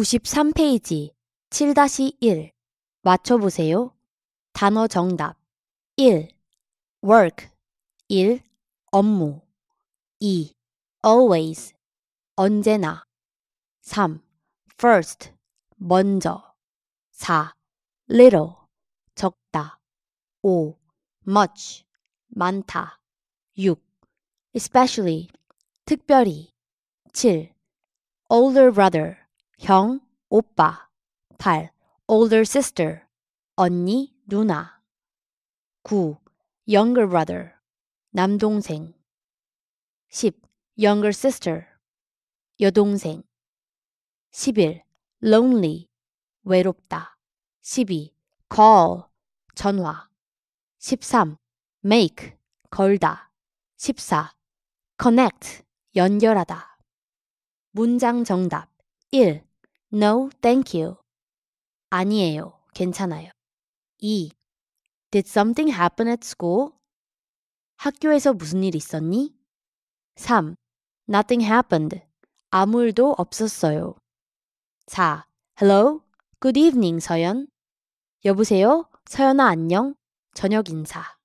93페이지 7-1 맞춰보세요. 단어 정답 1. work 1. 업무 2. always 언제나 3. first 먼저 4. little 적다 5. much 많다 6. especially 특별히 7. older brother 형, 오빠. 8. older sister. 언니, 누나. 9. younger brother. 남동생. 10. younger sister. 여동생. 11. lonely. 외롭다. 12. call. 전화. 13. make. 걸다. 14. connect. 연결하다. 문장 정답. 1. No, thank you. 아니에요. 괜찮아요. 2. Did something happen at school? 학교에서 무슨 일 있었니? 3. Nothing happened. 아무 일도 없었어요. 4. Hello. Good evening, 서연. 여보세요? 서연아 안녕. 저녁 인사.